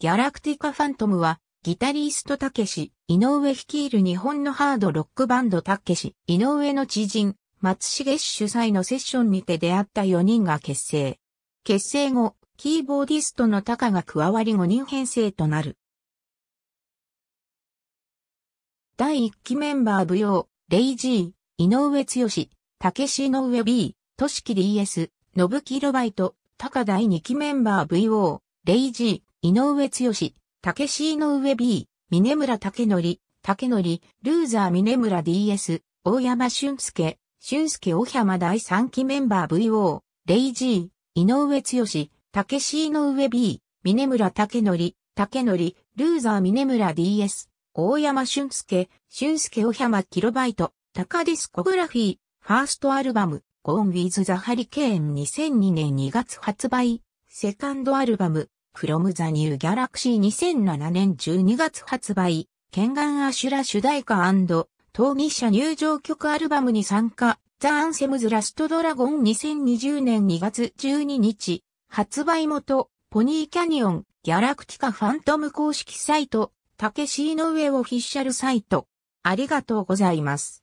ギャラクティカファントムは、ギタリストたけし、井上率いる日本のハードロックバンドたけし、井上の知人、松重氏主催のセッションにて出会った4人が結成。結成後、キーボーディストのタカが加わり5人編成となる。第1期メンバー舞踊、レイジー、井上剛、たけし井上 B、としき DS、ブキロバイト、タカ第2期メンバー VO、レイジー、井上剛、竹志井上 B、峰村武則、武則、ルーザー峰村 DS、大山俊介、俊介小浜第3期メンバー VO、レイジー、井上剛、竹志井上 B、峰村武則、武則、ルーザー峰村 DS、大山俊介、俊介小浜キロバイト、高ディスコグラフィー、ファーストアルバム、ゴンウィズ・ザ・ハリケーン、h 2002年2月発売、セカンドアルバム、クロムザニューギャラクシー2007年12月発売、ケンガン・アシュラ主題歌当日者入場曲アルバムに参加、ザ・アンセムズ・ラスト・ドラゴン2020年2月12日、発売元、ポニーキャニオン、ギャラクティカファントム公式サイト、タケシーノウェオフィッシャルサイト。ありがとうございます。